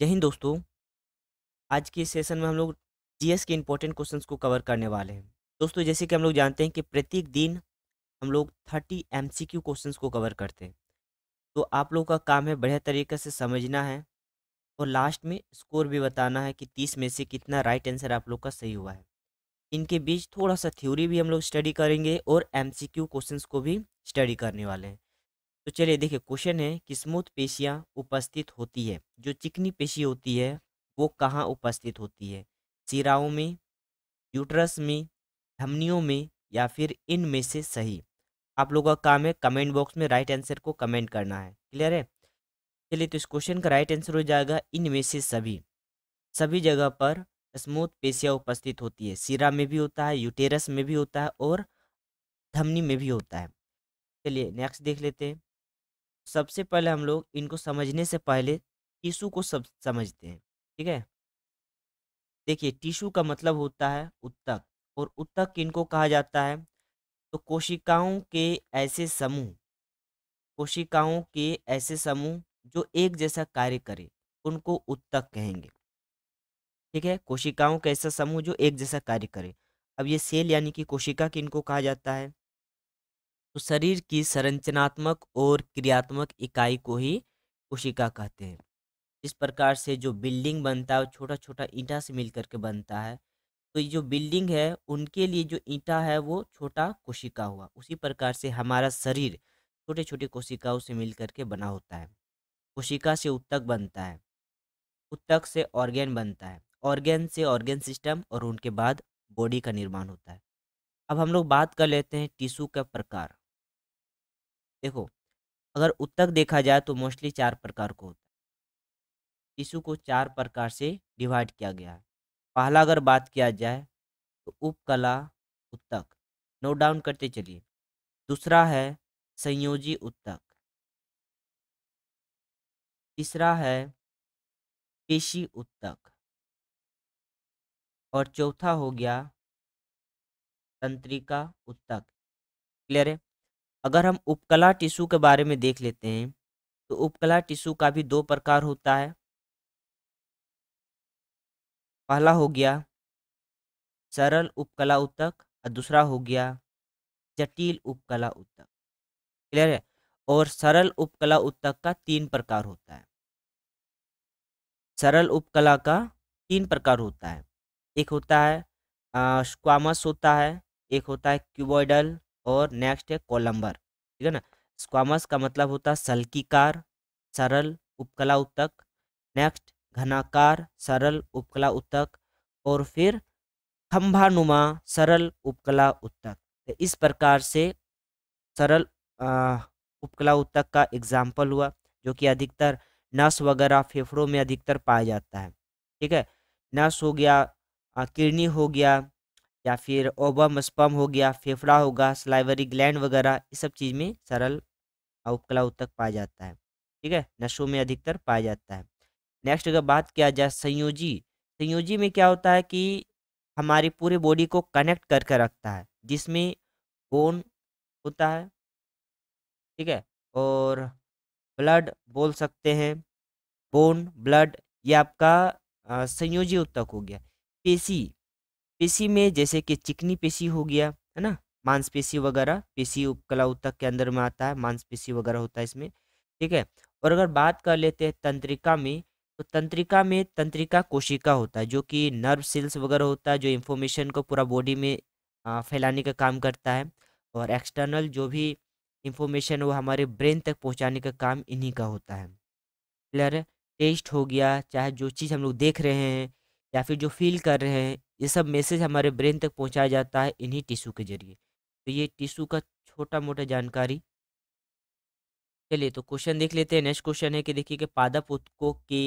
जय हिंद दोस्तों आज के सेशन में हम लोग जीएस के इम्पोर्टेंट क्वेश्चंस को कवर करने वाले हैं दोस्तों जैसे कि हम लोग जानते हैं कि प्रत्येक दिन हम लोग thirty M C Q question को कवर करते हैं तो आप लोगों का काम है बढ़िया तरीके से समझना है और लास्ट में स्कोर भी बताना है कि तीस में से कितना राइट आंसर आप लोग का सही हुआ है इनके बीच थोड़ा सा थ्योरी भी हम लोग स्टडी करेंगे और एम सी क्यू क्वेश्चन को भी स्टडी करने वाले हैं तो चलिए देखिए क्वेश्चन है कि स्मूथ पेशियाँ उपस्थित होती है जो चिकनी पेशी होती है वो कहाँ उपस्थित होती है सिराओं में यूट्रस में धमनियों में या फिर इन में से सही आप लोगों का काम है कमेंट बॉक्स में राइट आंसर को कमेंट करना है क्लियर है चलिए तो इस क्वेश्चन का राइट आंसर हो जाएगा इन में से सभी सभी जगह पर स्मूथ पेशियाँ उपस्थित होती है सिरा में भी होता है यूटेरस में भी होता है और धमनी में भी होता है चलिए नेक्स्ट देख लेते हैं सबसे पहले हम लोग इनको समझने से पहले टिशू को सब समझते हैं ठीक है देखिए टिशू का मतलब होता है उत्तक और उत्तक किनको कहा जाता है तो कोशिकाओं के ऐसे समूह कोशिकाओं के ऐसे समूह जो एक जैसा कार्य करे उनको उत्तक कहेंगे ठीक है कोशिकाओं का ऐसा समूह जो एक जैसा कार्य करे अब ये सेल यानी कि कोशिका किनको कहा जाता है तो शरीर की संरचनात्मक और क्रियात्मक इकाई को ही कोशिका कहते हैं इस प्रकार से जो बिल्डिंग बनता है वो छोटा छोटा ईंटा से मिल के बनता है तो ये जो बिल्डिंग है उनके लिए जो ईंटा है वो छोटा कोशिका हुआ उसी प्रकार से हमारा शरीर छोटे छोटे कोशिकाओं से मिल करके बना होता है कोशिका से उत्तक बनता है उत्तक से ऑर्गेन बनता है ऑर्गेन से ऑर्गेन सिस्टम और उनके बाद बॉडी का निर्माण होता है अब हम लोग बात कर लेते हैं टिशू का प्रकार देखो अगर उत्तक देखा जाए तो मोस्टली चार प्रकार को होता है टिश्यू को चार प्रकार से डिवाइड किया गया है पहला अगर बात किया जाए तो उपकला उत्तक नोट डाउन करते चलिए दूसरा है संयोजी उत्तक तीसरा है पेशी उत्तक और चौथा हो गया तंत्रिका उत्तक क्लियर है अगर हम उपकला टिश्यू के बारे में देख लेते हैं तो उपकला टिश्यू का भी दो प्रकार होता है पहला हो गया सरल उपकला उत्तक और दूसरा हो गया जटिल उपकला उत्तक क्लियर है और सरल उपकला उत्तक का तीन प्रकार होता है सरल उपकला का तीन प्रकार होता है एक होता है स्क्वामस होता है एक होता है क्यूबॉइडल और नेक्स्ट है कोलम्बर ठीक है ना स्क्वामस का मतलब होता है सल्कीकार सरल उपकला उत्तक नेक्स्ट घनाकार सरल उपकला उत्तक और फिर खम्भानुमा सरल उपकला उत्तक तो इस प्रकार से सरल उपकला उत्तक का एग्जाम्पल हुआ जो कि अधिकतर नस वगैरह फेफड़ों में अधिकतर पाया जाता है ठीक है नस हो गया किडनी हो गया या फिर ओबम स्पम हो गया फेफड़ा होगा स्लाइवरी ग्लैंड वगैरह ये सब चीज़ में सरल उपकला उत्तक पाया जाता है ठीक है नशों में अधिकतर पाया जाता है नेक्स्ट अगर बात किया जाए संयोजी संयोजी में क्या होता है कि हमारी पूरे बॉडी को कनेक्ट करके रखता है जिसमें बोन होता है ठीक है और ब्लड बोल सकते हैं बोन ब्लड ये आपका संयोजी उत्तक हो गया पेशी पेशी में जैसे कि चिकनी पेशी हो गया है ना मांसपेशी वगैरह पेशी उपकला उत्तक के अंदर में आता है मांसपेशी वगैरह होता है इसमें ठीक है और अगर बात कर लेते हैं तंत्रिका में तो तंत्रिका में तंत्रिका कोशिका होता है जो कि नर्व सेल्स वगैरह होता है जो इन्फॉर्मेशन को पूरा बॉडी में फैलाने का काम करता है और एक्सटर्नल जो भी इंफॉर्मेशन वो हमारे ब्रेन तक पहुंचाने का काम इन्हीं का होता है क्लियर टेस्ट हो गया चाहे जो चीज़ हम लोग देख रहे हैं या फिर जो फील कर रहे हैं ये सब मैसेज हमारे ब्रेन तक पहुंचाया जाता है इन्हीं टिशू के जरिए तो ये टिशू का छोटा मोटा जानकारी चलिए तो क्वेश्चन देख लेते हैं नेक्स्ट क्वेश्चन है कि देखिए कि पादप उत्कों के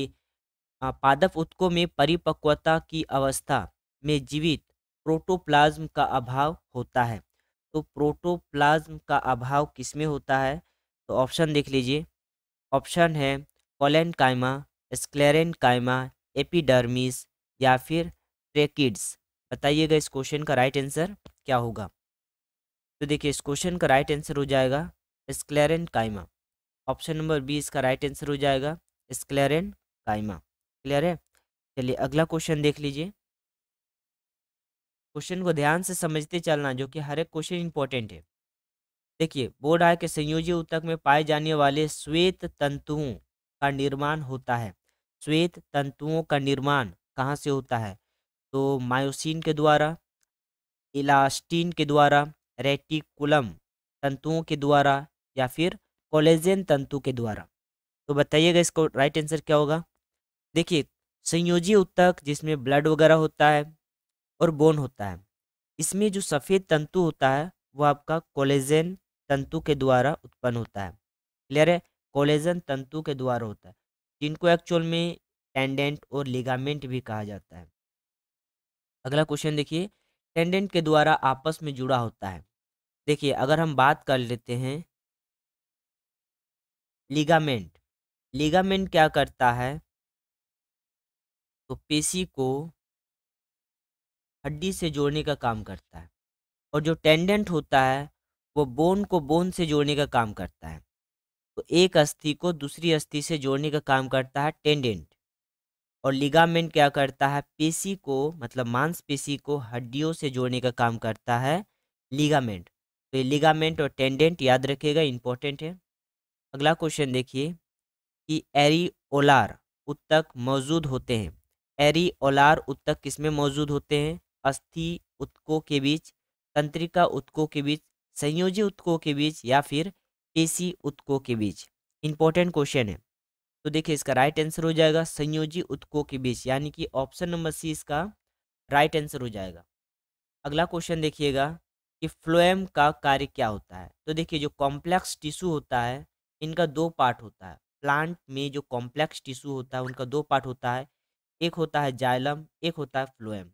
पादप उत्कों में परिपक्वता की अवस्था में जीवित प्रोटोप्लाज्म का अभाव होता है तो प्रोटोप्लाज्म का अभाव किसमें होता है तो ऑप्शन देख लीजिए ऑप्शन है कॉलेन कायमा स्क्लेरन कायमा एपिडर्मिस या फिर स्ट्रे किड्स बताइएगा इस क्वेश्चन का राइट आंसर क्या होगा तो देखिए इस क्वेश्चन का राइट आंसर हो जाएगा sclerenchyma option number B इसका राइट आंसर हो जाएगा स्क्लेरेंट काइमा क्लियर है चलिए अगला क्वेश्चन देख लीजिए क्वेश्चन को ध्यान से समझते चलना जो कि हर एक क्वेश्चन इंपॉर्टेंट है देखिए बोर्ड आय के संयोजी उत्तक में पाए जाने वाले श्वेत तंतुओं का निर्माण होता है श्वेत तंतुओं का निर्माण कहाँ से होता है तो मायोसिन के द्वारा इलास्टीन के द्वारा रेटिकुलम तंतुओं के द्वारा या फिर कोलेजन तंतु के द्वारा तो बताइएगा इसको राइट आंसर क्या होगा देखिए संयोजी उत्तक जिसमें ब्लड वगैरह होता है और बोन होता है इसमें जो सफ़ेद तंतु होता है वो आपका कोलेजन तंतु के द्वारा उत्पन्न होता है क्लियर है कोलेजन तंतु के द्वारा होता है जिनको एक्चुअल में टेंडेंट और लिगामेंट भी कहा जाता है अगला क्वेश्चन देखिए टेंडेंट के द्वारा आपस में जुड़ा होता है देखिए अगर हम बात कर लेते हैं लिगामेंट लिगामेंट क्या करता है तो पेशी को हड्डी से जोड़ने का काम करता है और जो टेंडेंट होता है वो बोन को बोन से जोड़ने का काम करता है तो एक अस्थि को दूसरी अस्थि से जोड़ने का काम करता है टेंडेंट और लिगामेंट क्या करता है पेशी को मतलब मांसपेशी को हड्डियों से जोड़ने का काम करता है लिगामेंट तो ये लिगामेंट और टेंडेंट याद रखिएगा इंपॉर्टेंट है अगला क्वेश्चन देखिए कि ओलार उत्तक मौजूद होते हैं ओलार उत्तक किसमें मौजूद होते हैं अस्थि उत्कों के बीच तंत्रिका उत्कों के बीच संयोजी उत्कों के बीच या फिर पेशी उत्कों के बीच इंपॉर्टेंट क्वेश्चन है तो देखिए इसका राइट आंसर हो जाएगा संयोजी उत्कों के बीच यानी कि ऑप्शन नंबर सी इसका राइट आंसर हो जाएगा अगला क्वेश्चन देखिएगा कि फ्लोएम का कार्य क्या होता है तो देखिए जो कॉम्प्लेक्स टिश्यू होता है इनका दो पार्ट होता है प्लांट में जो कॉम्प्लेक्स टिश्यू होता है उनका दो पार्ट होता है एक होता है जाइलम एक होता है फ्लोएम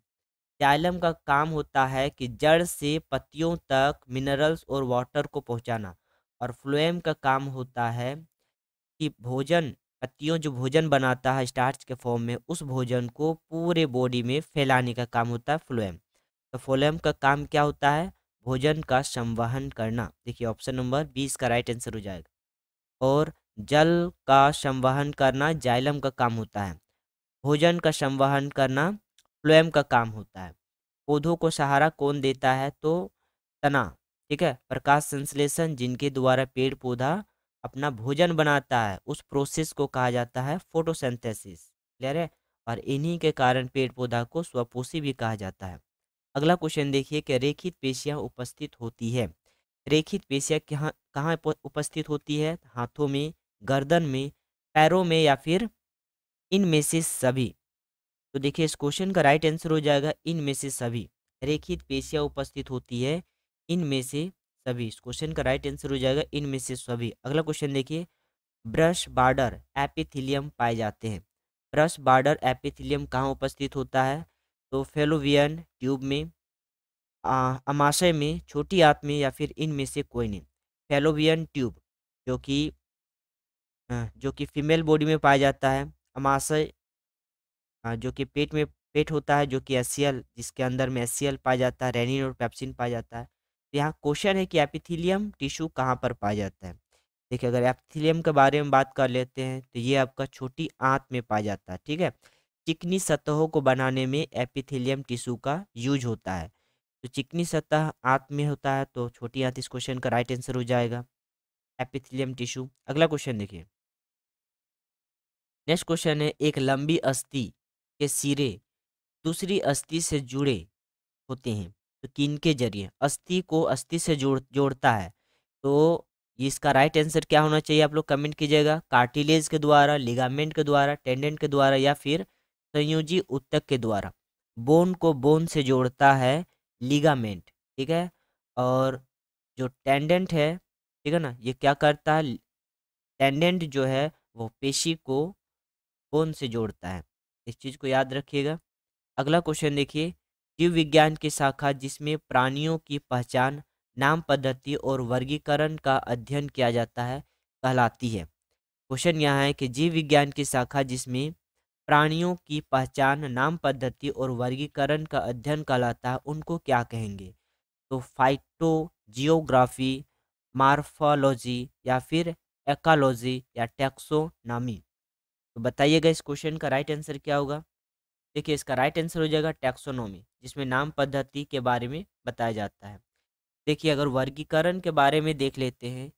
जाइलम का काम होता है कि जड़ से पत्तियों तक मिनरल्स और वाटर को पहुंचाना और फ्लोएम का काम होता है कि भोजन पत्तियों जो भोजन बनाता है स्टार्च के फॉर्म में उस भोजन को पूरे बॉडी में फैलाने का काम होता है फ्लोएम तो फ्लोएम का काम क्या होता है भोजन का संवहन करना देखिए ऑप्शन नंबर बीस का राइट आंसर हो जाएगा और जल का संवहन करना जाइलम का काम होता है भोजन का संवहन करना फ्लोएम का काम होता है पौधों को सहारा कौन देता है तो तना ठीक है प्रकाश संश्लेषण जिनके द्वारा पेड़ पौधा अपना भोजन बनाता है उस प्रोसेस को कहा जाता है फोटोसेंथेसिस क्लियर है और इन्हीं के कारण पेड़ पौधा को स्वपोषी भी कहा जाता है अगला क्वेश्चन देखिए कि रेखित पेशियाँ उपस्थित होती है रेखित पेशियाँ कहाँ कहाँ उपस्थित होती है हाथों में गर्दन में पैरों में या फिर इनमें से सभी तो देखिए इस क्वेश्चन का राइट आंसर हो जाएगा इनमें से सभी रेखित पेशियाँ उपस्थित होती है इनमें से सभी इस क्वेश्चन का राइट आंसर हो जाएगा इनमें से सभी अगला क्वेश्चन देखिए ब्रश बार्डर एपिथिलियम पाए जाते हैं ब्रश बार्डर एपिथिलियम कहाँ उपस्थित होता है तो फेलोवियन ट्यूब में अमाशय में छोटी आत में या फिर इनमें से कोई नहीं फेलोवियन ट्यूब जो कि जो कि फीमेल बॉडी में पाया जाता है अमाशय जो कि पेट में पेट होता है जो कि एस जिसके अंदर में एस पाया जाता है रेनिन और पैप्सिन पाया जाता है तो यहाँ क्वेश्चन है कि एपिथिलियम टिश्यू कहाँ पर पाया जाता है देखिए अगर एपिथिलियम के बारे में बात कर लेते हैं तो ये आपका छोटी आंत में पाया जाता है ठीक है चिकनी सतहों को बनाने में एपिथिलियम टिश्यू का यूज होता है तो चिकनी सतह आंत में होता है तो छोटी आंत इस क्वेश्चन का राइट आंसर हो जाएगा एपिथिलियम टिश्यू अगला क्वेश्चन देखिए नेक्स्ट क्वेश्चन है एक लंबी अस्थि के सिरे दूसरी अस्थि से जुड़े होते हैं किन के जरिए अस्थि को अस्थि से जोड़ जोड़ता है तो इसका राइट आंसर क्या होना चाहिए आप लोग कमेंट कीजिएगा कार्टिलेज के द्वारा लिगामेंट के द्वारा टेंडेंट के द्वारा या फिर संयोजी उत्तक के द्वारा बोन को बोन से जोड़ता है लिगामेंट ठीक है और जो टेंडेंट है ठीक है ना ये क्या करता है टेंडेंट जो है वो पेशी को बोन से जोड़ता है इस चीज़ को याद रखिएगा अगला क्वेश्चन देखिए जीव विज्ञान की शाखा जिसमें प्राणियों की पहचान नाम पद्धति और वर्गीकरण का अध्ययन किया जाता है कहलाती है क्वेश्चन यहाँ है कि जीव विज्ञान की शाखा जिसमें प्राणियों की पहचान नाम पद्धति और वर्गीकरण का अध्ययन कहलाता है उनको क्या कहेंगे तो फाइटो जियोग्राफी मार्फोलॉजी या फिर एकालॉजी या टैक्सोनामी तो बताइएगा इस क्वेश्चन का राइट आंसर क्या होगा देखिए इसका राइट आंसर हो जाएगा टैक्सोनोमी जिसमें नाम पद्धति के बारे में बताया जाता है देखिए अगर वर्गीकरण के बारे में देख लेते हैं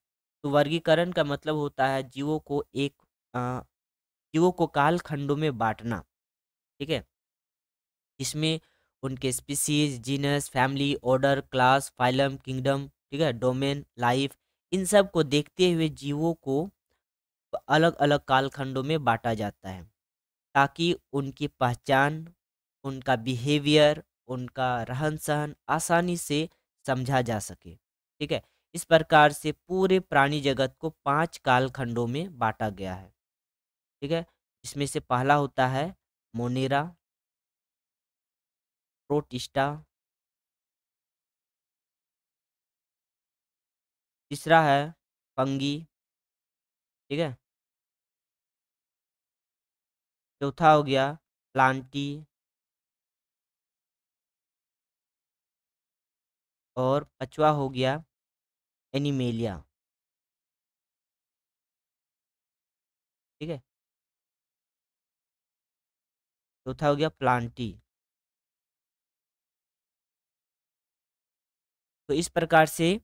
तो वर्गीकरण का मतलब होता है जीवों को एक आ, जीवों को कालखंडों में बांटना ठीक है इसमें उनके species genus family order class phylum kingdom ठीक है डोमेन लाइफ इन सब को देखते हुए जीवों को अलग अलग कालखंडों में बांटा जाता है ताकि उनकी पहचान उनका बिहेवियर उनका रहन सहन आसानी से समझा जा सके ठीक है इस प्रकार से पूरे प्राणी जगत को पांच कालखंडों में बांटा गया है ठीक है इसमें से पहला होता है मोनेरा प्रोटिस्टा तीसरा है पंगी ठीक है चौथा हो गया प्लांटी और पचवा हो गया एनिमेलिया ठीक है चौथा हो गया प्लांटी तो इस प्रकार से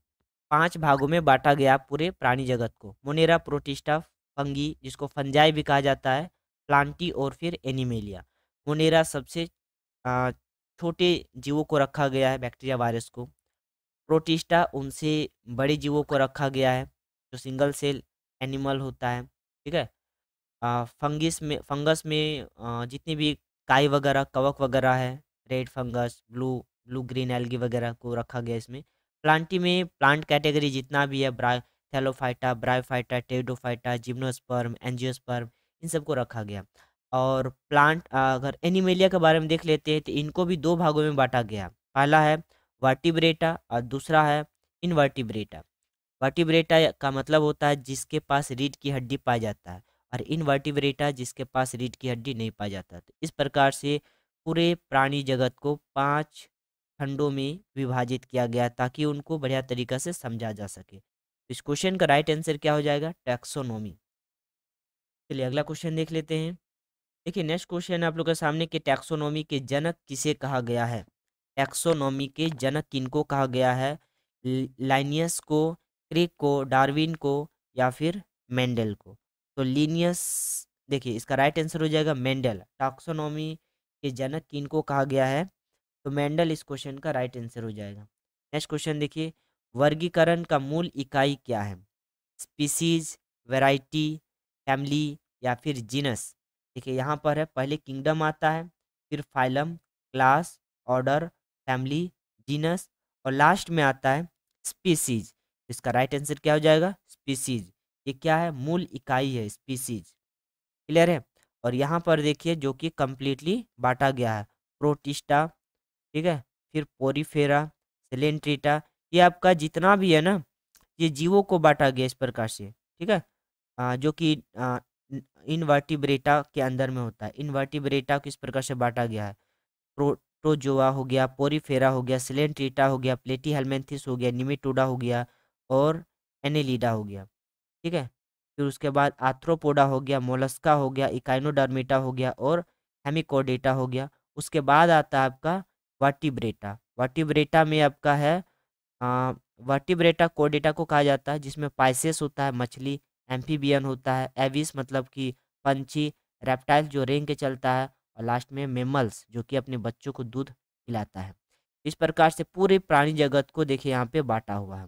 पांच भागों में बांटा गया पूरे प्राणी जगत को मोनेरा प्रोटिस्टा फंगी जिसको फंजाई भी कहा जाता है प्लांटी और फिर एनिमेलिया मोनेरा सबसे छोटे जीवों को रखा गया है बैक्टीरिया वायरस को प्रोटिस्टा उनसे बड़े जीवों को रखा गया है जो सिंगल सेल एनिमल होता है ठीक है फंगिस में फंगस में जितने जितनी भी काई वगैरह कवक वगैरह है red fungus blue blue green algae वगैरह को रखा गया इसमें प्लांटी में प्लांट कैटेगरी जितना भी है ब्रा thallophyta bryophyta pteridophyta gymnosperm angiosperm इन सबको रखा गया और प्लांट अगर एनिमेलिया के बारे में देख लेते हैं तो इनको भी दो भागों में बांटा गया पहला है वाटिब्रेटा और दूसरा है इनवर्टिब्रेटा वर्टिब्रेटा का मतलब होता है जिसके पास रीढ़ की हड्डी पाया जाता है और इनवर्टिब्रेटा जिसके पास रीढ़ की हड्डी नहीं पाया जाता तो इस प्रकार से पूरे प्राणी जगत को पांच खंडों में विभाजित किया गया ताकि उनको बढ़िया तरीका से समझा जा सके इस क्वेश्चन का राइट आंसर क्या हो जाएगा टैक्सोनोमी चलिए अगला क्वेश्चन देख लेते हैं देखिए नेक्स्ट क्वेश्चन आप लोग के सामने कि टैक्सोनॉमी के जनक किसे कहा गया है टैक्सोनॉमी के जनक किनको कहा गया है लाइनियस को क्रिक को डार्विन को या फिर मेंडल को तो लीनियस देखिए इसका राइट आंसर हो जाएगा मेंडल टैक्सोनॉमी के जनक किनको कहा गया है तो मेंडल इस क्वेश्चन का राइट आंसर हो जाएगा नेक्स्ट क्वेश्चन देखिए वर्गीकरण का मूल इकाई क्या है स्पीसीज वैरायटी फैमिली या फिर जीनस ठीक है यहाँ पर है पहले किंगडम आता है फिर phylum class order family genus और लास्ट में आता है स्पीसीज इसका राइट आंसर क्या हो जाएगा स्पीसीज ये क्या है मूल इकाई है स्पीसीज क्लियर है और यहाँ पर देखिए जो कि कम्प्लीटली बांटा गया है प्रोटिस्टा ठीक है फिर पोरीफेरा सेलेंट्रीटा ये आपका जितना भी है ना ये जीवों को बांटा गया इस प्रकार से ठीक है जो कि इनवर्टिब्रेटा के अंदर में होता है इनवर्टिब्रेटा किस प्रकार से बांटा गया है प्रोटोजोआ हो गया पोरीफेरा हो गया सिलेंट्रीटा हो गया प्लेटी हेलमेंथिस हो गया निमिटोडा हो गया और एनेलिडा हो गया ठीक है फिर उसके बाद आथ्रोपोडा हो गया मोलस्का हो गया इकाइनोडर्मेटा हो गया और हेमिकोडेटा हो गया उसके बाद आता है आपका वाटिब्रेटा वाटिब्रेटा में आपका है वाटिब्रेटा कोडेटा को कहा जाता है जिसमें पाइसेस होता है मछली एम्फीबियन होता है एविस मतलब कि पंछी रेप्टाइल जो रेंग के चलता है और लास्ट में मेमल्स जो कि अपने बच्चों को दूध पिलाता है इस प्रकार से पूरे प्राणी जगत को देखिए यहाँ पे बांटा हुआ है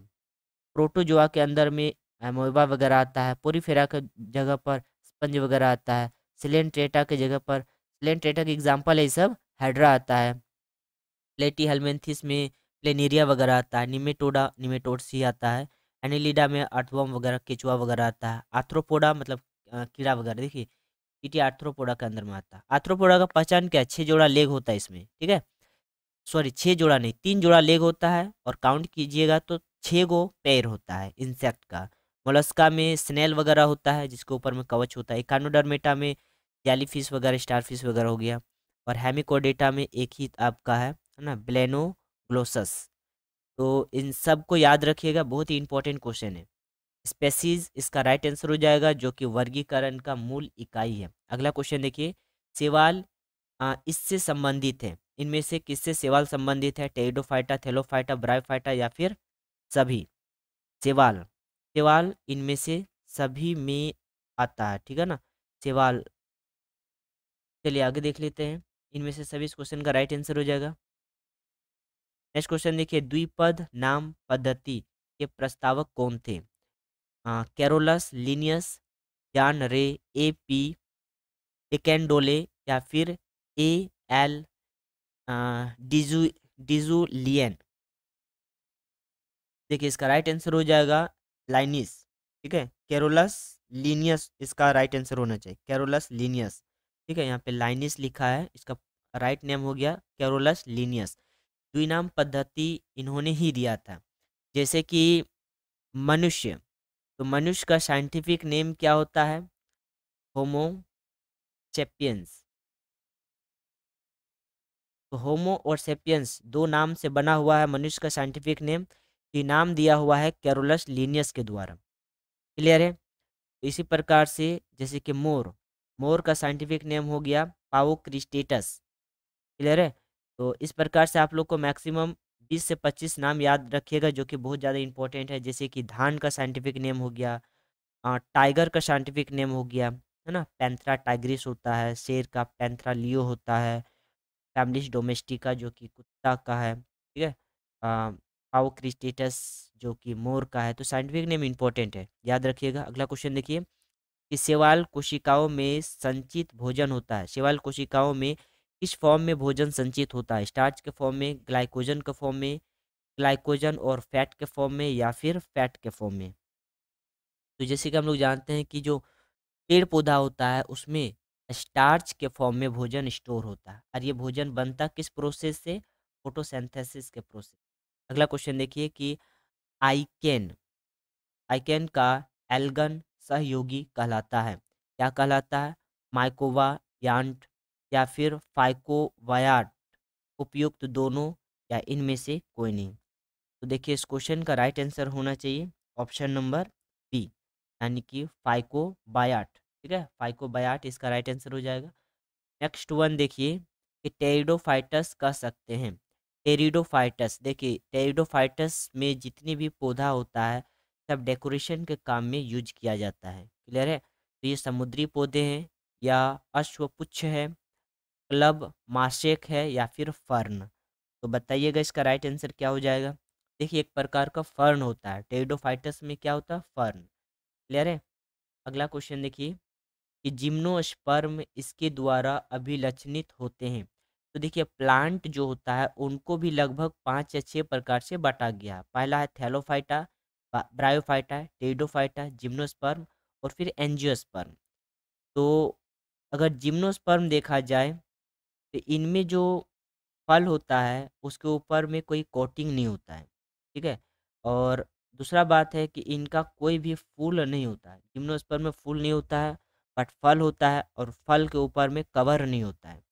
प्रोटोजोआ के अंदर में एमोबा वगैरह आता है पूरी फेरा के जगह पर स्पंज वगैरह आता है सिलेंट्रेटा के जगह पर सिलेंट्रेटा की एग्जाम्पल है सब हाइड्रा आता है प्लेटी हेलमेंथिस में प्लेनेरिया वगैरह आता है निमेटोडा निमेटोडसी आता है एनिलिडा में अर्थवम वगैरह केचुआ वगैरह आता है आर्थ्रोपोडा मतलब कीड़ा वगैरह देखिए टीटी आर्थ्रोपोडा के अंदर में आता है आर्थ्रोपोडा का पहचान क्या है छः जोड़ा लेग होता है इसमें ठीक है सॉरी छः जोड़ा नहीं तीन जोड़ा लेग होता है और काउंट कीजिएगा तो छः गो पैर होता है इंसेक्ट का मोलस्का में स्नेल वगैरह होता है जिसके ऊपर में कवच होता है इकानोडरमेटा में जाली फिश वगैरह स्टार फिश वगैरह हो गया और हेमिकोडेटा में एक ही आपका है ना ब्लेनो ग्लोसस तो इन सब को याद रखिएगा बहुत ही इंपॉर्टेंट क्वेश्चन है स्पेसीज इसका राइट आंसर हो जाएगा जो कि वर्गीकरण का मूल इकाई है अगला क्वेश्चन देखिए सेवाल इससे संबंधित है इनमें से किससे सेवाल संबंधित है टेडोफाइटा थेलोफाइटा ब्राइफाइटा या फिर सभी सेवाल सेवाल इनमें से सभी में आता है ठीक है ना सेवाल चलिए आगे देख लेते हैं इनमें से सभी इस क्वेश्चन का राइट आंसर हो जाएगा नेक्स्ट क्वेश्चन देखिए द्विपद नाम पद्धति के प्रस्तावक कौन थे कैरोलस लिनियस जान रे ए पी टिकेंडोले या फिर ए एल डिजू डिजूलियन देखिए इसका राइट आंसर हो जाएगा लाइनिस ठीक है कैरोलस लिनियस इसका राइट आंसर होना चाहिए कैरोलस लीनियस ठीक है यहाँ पे लाइनिस लिखा है इसका राइट नेम हो गया कैरोलस लीनियस द्विनाम नाम पद्धति इन्होंने ही दिया था जैसे कि मनुष्य तो मनुष्य का साइंटिफिक नेम क्या होता है होमो सेपियंस तो होमो और सेपियंस दो नाम से बना हुआ है मनुष्य का साइंटिफिक नेम ये नाम दिया हुआ है कैरोलस लीनियस के द्वारा क्लियर है तो इसी प्रकार से जैसे कि मोर मोर का साइंटिफिक नेम हो गया पाओ क्रिस्टेटस क्लियर है तो इस प्रकार से आप लोग को मैक्सिमम बीस से पच्चीस नाम याद रखिएगा जो कि बहुत ज़्यादा इंपॉर्टेंट है जैसे कि धान का साइंटिफिक नेम हो गया टाइगर का साइंटिफिक नेम हो गया है ना पैंथरा टाइग्रिस होता है शेर का पैंथरा लियो होता है फैमिलिस डोमेस्टिका जो कि कुत्ता का है ठीक है पाओ क्रिस्टेटस जो कि मोर का है तो साइंटिफिक नेम इंपॉर्टेंट है याद रखिएगा अगला क्वेश्चन देखिए कि सेवाल कोशिकाओं में संचित भोजन होता है सेवाल कोशिकाओं में किस फॉर्म में भोजन संचित होता है स्टार्च के फॉर्म में ग्लाइकोजन के फॉर्म में ग्लाइकोजन और फैट के फॉर्म में या फिर फैट के फॉर्म में तो जैसे कि हम लोग जानते हैं कि जो पेड़ पौधा होता है उसमें स्टार्च के फॉर्म में भोजन स्टोर होता है और ये भोजन बनता किस प्रोसेस से फोटोसेंथेसिस के प्रोसेस अगला क्वेश्चन देखिए कि आइकेन आइकेन का एल्गन सहयोगी कहलाता है क्या कहलाता है माइकोवा यांट या फिर फाइकोवायाट उपयुक्त दोनों या इनमें से कोई नहीं तो देखिए इस क्वेश्चन का राइट आंसर होना चाहिए ऑप्शन नंबर बी यानी कि फाइकोबायाट ठीक है फाइकोबायाट इसका राइट आंसर हो जाएगा नेक्स्ट वन देखिए कि टेरिडोफाइटस कह सकते हैं टेरिडोफाइटस देखिए टेरिडोफाइटस में जितनी भी पौधा होता है सब डेकोरेशन के काम में यूज किया जाता है क्लियर है तो ये समुद्री पौधे हैं या अश्वपुच्छ है क्लब माशेक है या फिर फर्न तो बताइएगा इसका राइट आंसर क्या हो जाएगा देखिए एक प्रकार का फर्न होता है टेडोफाइटस में क्या होता है फर्न क्लियर है अगला क्वेश्चन देखिए कि जिम्नोस्पर्म इसके द्वारा अभिलक्षणित होते हैं तो देखिए प्लांट जो होता है उनको भी लगभग पाँच या छः प्रकार से बांटा गया पहला है थैलोफाइटा ब्रायोफाइटा टेडोफाइटा जिम्नोस्पर्म और फिर एनजियोस्पर्म तो अगर जिम्नोस्पर्म देखा जाए तो इनमें जो फल होता है उसके ऊपर में कोई कोटिंग नहीं होता है ठीक है और दूसरा बात है कि इनका कोई भी फूल नहीं होता है जिम्नोस्पर में फूल नहीं होता है बट फल होता है और फल के ऊपर में कवर नहीं होता है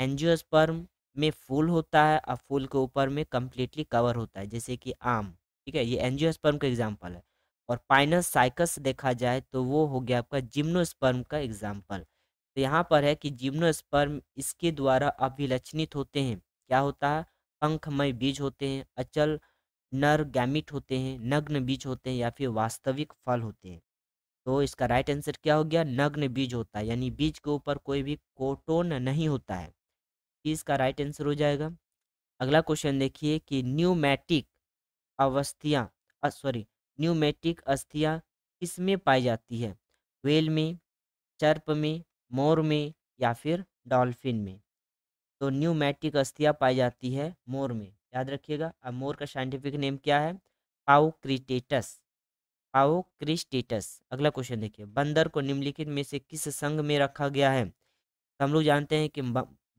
एनजियोस्पर्म में फूल होता है और फूल के ऊपर में कम्प्लीटली कवर होता है जैसे कि आम ठीक है ये एनजियोस्पर्म का एग्जाम्पल है और पाइनस साइकस देखा जाए तो वो हो गया आपका जिम्नोस्पर्म का एग्जाम्पल तो यहाँ पर है कि जीवनोस्पर्म इसके द्वारा अभिलक्षणित होते हैं क्या होता है पंखमय बीज होते हैं अचल नर गैमिट होते हैं नग्न बीज होते हैं या फिर वास्तविक फल होते हैं तो इसका राइट आंसर क्या हो गया नग्न बीज होता है यानी बीज के ऊपर कोई भी कोटोन नहीं होता है इसका राइट आंसर हो जाएगा अगला क्वेश्चन देखिए कि न्यूमैटिक अवस्थियाँ सॉरी न्यूमेटिक अस्थियाँ किसमें पाई जाती है वेल में चर्प में मोर में या फिर डॉल्फिन में तो न्यूमैटिक अस्थियाँ पाई जाती है मोर में याद रखिएगा अब मोर का साइंटिफिक नेम क्या है पाओक्रिटेटस पाओक्रिस्टेटस अगला क्वेश्चन देखिए बंदर को निम्नलिखित में से किस संघ में रखा गया है तो हम लोग जानते हैं कि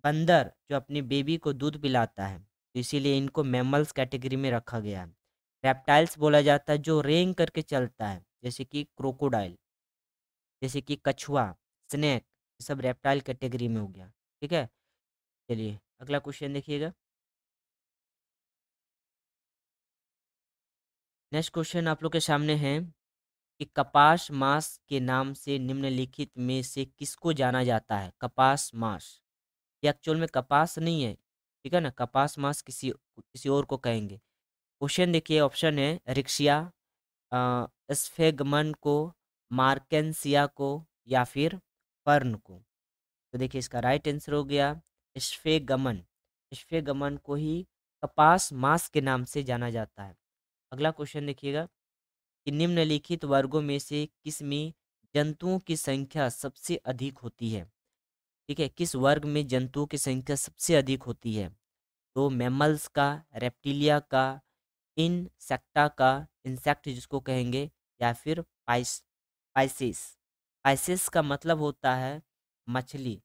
बंदर जो अपनी बेबी को दूध पिलाता है तो इसीलिए इनको मैमल्स कैटेगरी में रखा गया है रेप्टाइल्स बोला जाता है जो रेंग करके चलता है जैसे कि क्रोकोडाइल जैसे कि कछुआ स्नैक सब रेप्टाइल कैटेगरी में हो गया ठीक है चलिए अगला क्वेश्चन देखिएगा नेक्स्ट क्वेश्चन आप लोग के सामने है कि कपास मास के नाम से निम्नलिखित में से किसको जाना जाता है कपास मास ये एक्चुअल में कपास नहीं है ठीक है ना कपास मास किसी किसी और को कहेंगे क्वेश्चन देखिए ऑप्शन है रिक्शिया स्फेगमन को मार्केंसिया को या फिर फर्न को तो देखिए इसका राइट आंसर हो गया इश्फे गमन को ही कपास मास के नाम से जाना जाता है अगला क्वेश्चन देखिएगा कि निम्नलिखित वर्गों में से किस में जंतुओं की संख्या सबसे अधिक होती है ठीक है किस वर्ग में जंतुओं की संख्या सबसे अधिक होती है तो मैमल्स का रेप्टिलिया का इनसेक्टा का इंसेक्ट जिसको कहेंगे या फिर पाइस पाइसिस पाइसिस का मतलब होता है मछली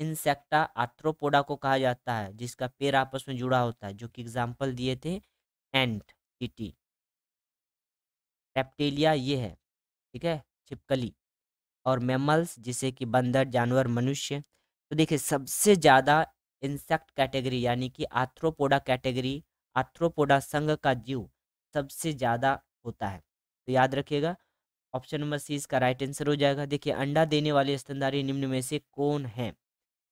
इंसेक्टा आर्थ्रोपोडा को कहा जाता है जिसका पेड़ आपस में जुड़ा होता है जो कि एग्जाम्पल दिए थे एंट टीटी रेप्टेलिया ये है ठीक है छिपकली और मेमल्स जिसे कि बंदर जानवर मनुष्य तो देखिए सबसे ज़्यादा इंसेक्ट कैटेगरी यानी कि आर्थ्रोपोडा कैटेगरी आर्थ्रोपोडा संघ का जीव सबसे ज़्यादा होता है तो याद रखिएगा ऑप्शन नंबर सी इसका राइट आंसर हो जाएगा देखिए अंडा देने वाली स्तनधारी निम्न में से कौन है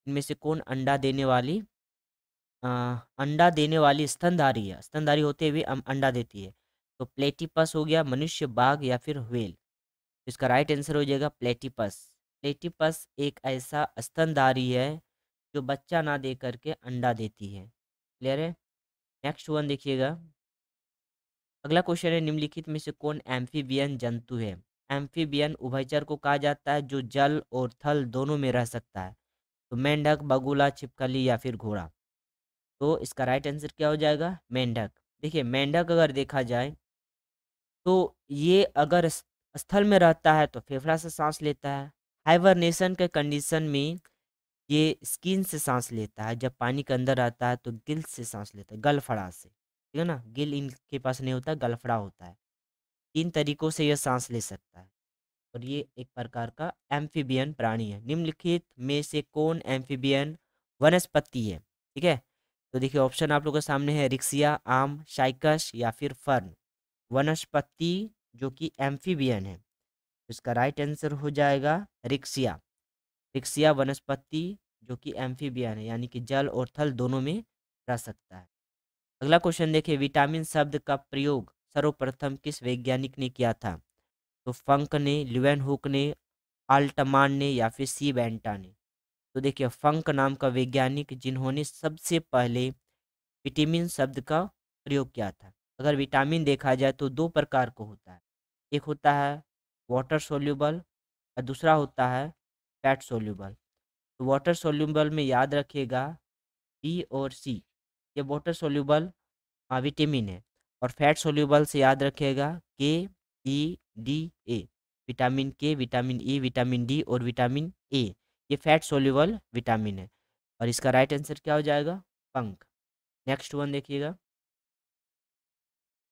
इनमें से कौन अंडा देने वाली आ, अंडा देने वाली स्तनधारी है स्तनधारी होते हुए अंडा देती है तो प्लेटिपस हो गया मनुष्य बाघ या फिर व्हेल तो इसका राइट आंसर हो जाएगा प्लेटिपस प्लेटिपस एक ऐसा स्तनधारी है जो बच्चा ना दे करके अंडा देती है क्लियर है नेक्स्ट वन देखिएगा अगला क्वेश्चन है निम्नलिखित में से कौन एम्फीबियन जंतु है एम्फीबियन उभयचर को कहा जाता है जो जल और थल दोनों में रह सकता है तो मेंढक बगुला छिपकली या फिर घोड़ा तो इसका राइट आंसर क्या हो जाएगा मेंढक देखिए मेंढक अगर देखा जाए तो ये अगर स्थल में रहता है तो फेफड़ा से सांस लेता है हाइबरनेशन के कंडीशन में ये स्किन से सांस लेता है जब पानी के अंदर आता है तो गिल से सांस लेता है गलफड़ा से ठीक है ना गिल इनके पास नहीं होता गलफड़ा होता है तीन तरीकों से यह सांस ले सकता है और ये एक प्रकार का एम्फीबियन प्राणी है निम्नलिखित में से कौन एम्फीबियन वनस्पति है ठीक है तो देखिए ऑप्शन आप लोगों के सामने है रिक्सिया आम शाइकस या फिर फर्न वनस्पति जो कि एम्फीबियन है तो इसका राइट आंसर हो जाएगा रिक्सिया रिक्सिया वनस्पति जो कि एम्फीबियन है यानी कि जल और थल दोनों में रह सकता है अगला क्वेश्चन देखिए विटामिन शब्द का प्रयोग सर्वप्रथम किस वैज्ञानिक ने किया था तो फंक ने ल्यून हुक ने अल्टमान ने या फिर सी बैंटा ने तो देखिए फंक नाम का वैज्ञानिक जिन्होंने सबसे पहले विटामिन शब्द का प्रयोग किया था अगर विटामिन देखा जाए तो दो प्रकार को होता है एक होता है वाटर सोल्यूबल और दूसरा होता है फैट सोल्यूबल तो वाटर सोल्यूबल में याद रखिएगा बी और सी ये वाटर सोल्यूबल हाँ, विटामिन है और फैट सोल्यूबल्स याद रखिएगा K E D A vitamin K vitamin E vitamin D और विटामिन ए ये फैट सोल्यूबल विटामिन है और इसका राइट आंसर क्या हो जाएगा पंख नेक्स्ट वन देखिएगा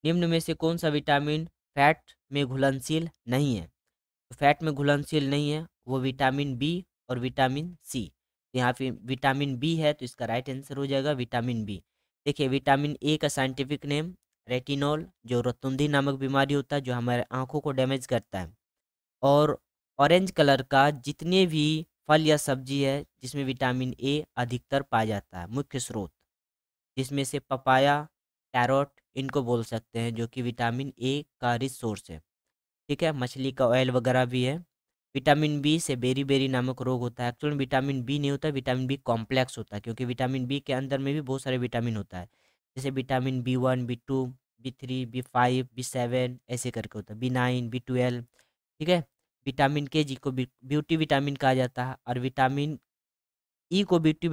निम्न में से कौन सा विटामिन फैट में घुलनशील नहीं है तो फैट में घुलनशील नहीं है वो विटामिन बी और विटामिन सी यहाँ पे विटामिन बी है तो इसका राइट आंसर हो जाएगा विटामिन बी देखिए विटामिन ए का साइंटिफिक नेम रेटिनॉल जो रतुंदी नामक बीमारी होता है जो हमारे आँखों को डैमेज करता है और ऑरेंज कलर का जितने भी फल या सब्जी है जिसमें विटामिन ए अधिकतर पाया जाता है मुख्य स्रोत जिसमें से पपाया टैरोट इनको बोल सकते हैं जो कि विटामिन ए का रिच सोर्स है ठीक है मछली का ऑयल वगैरह भी है विटामिन बी से बेरी बेरी नामक रोग होता है एक्चुअल विटामिन बी नहीं होता विटामिन बी कॉम्प्लेक्स होता है क्योंकि विटामिन बी के अंदर में भी बहुत सारे विटामिन होता है जैसे vitamin B one B two B three B five B seven ऐसे करके होता है बी नाइन बी ट्वेल्व ठीक है विटामिन के जी को ब्यूटी विटामिन कहा जाता है और विटामिन ई को ब्यूटी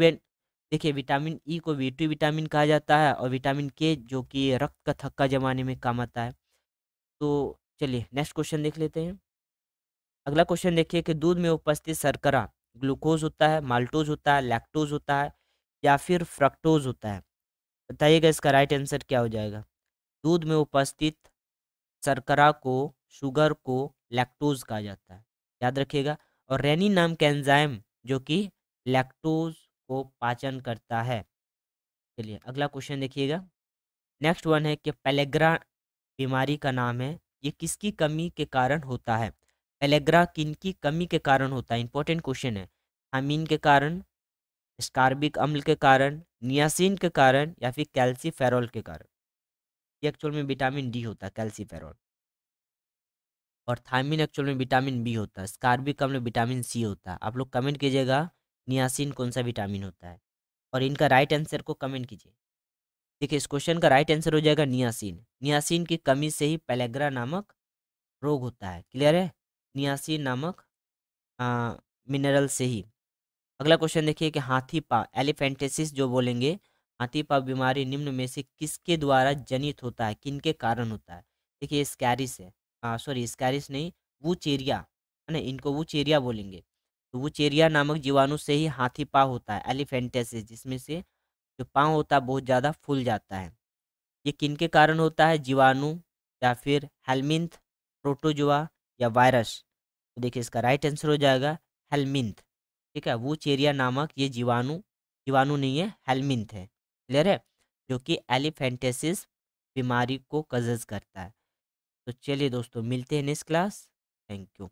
देखिए विटामिन ई को ब्यूटी विटामिन कहा जाता है और विटामिन के जो कि रक्त का थक्का जमाने में काम आता है तो चलिए नेक्स्ट क्वेश्चन देख लेते हैं अगला क्वेश्चन देखिए कि दूध में उपस्थित शर्करा ग्लूकोज होता है माल्टोज होता है लैक्टोज होता है या फिर फ्रक्टोज होता है बताइएगा इसका राइट आंसर क्या हो जाएगा दूध में उपस्थित शर्करा को शुगर को लैक्टोज कहा जाता है याद रखिएगा और रेनी नाम के एंजाइम जो कि लैक्टोज को पाचन करता है चलिए अगला क्वेश्चन देखिएगा नेक्स्ट वन है कि पेलेग्रा बीमारी का नाम है ये किसकी कमी के कारण होता है पेलेग्रा किन की कमी के कारण होता है इंपॉर्टेंट क्वेश्चन है थामीन के कारण स्कार्बिक अम्ल के कारण नियासिन के कारण या फिर कैल्सीफेरॉल के कारण ये एक्चुअल में विटामिन डी होता है कैल्सीफेरॉल और थायमिन एक्चुअल में विटामिन बी होता है स्कार्बिक अम्ल विटामिन सी होता है आप लोग कमेंट कीजिएगा नियासिन कौन सा विटामिन होता है और इनका राइट आंसर को कमेंट कीजिए देखिए इस क्वेश्चन का राइट आंसर हो जाएगा नियासिन नियासिन की कमी से ही पेलेग्रा नामक रोग होता है क्लियर है नियासिन नामक आ, मिनरल से ही अगला क्वेश्चन देखिए कि हाथी पा एलिफेंटेसिस जो बोलेंगे हाथी पा बीमारी निम्न में से किसके द्वारा जनित होता है किन के कारण होता है देखिए स्कैरिस है हाँ सॉरी स्कैरिस नहीं वो चेरिया है ना इनको वो चेरिया बोलेंगे तो वो चेरिया नामक जीवाणु से ही हाथी पा होता है एलिफेंटेसिस जिसमें से जो पाँव होता है बहुत ज़्यादा फूल जाता है ये किन के कारण होता है जीवाणु या फिर हेलमिंथ प्रोटोजुआ या वायरस तो देखिए इसका राइट आंसर हो जाएगा हेलमिंथ ठीक है वो चेरिया नामक ये जीवाणु जीवाणु नहीं है हेलमिंथ है क्लियर है जो कि एलिफेंटेसिस बीमारी को कजस करता है तो चलिए दोस्तों मिलते हैं नेक्स्ट क्लास थैंक यू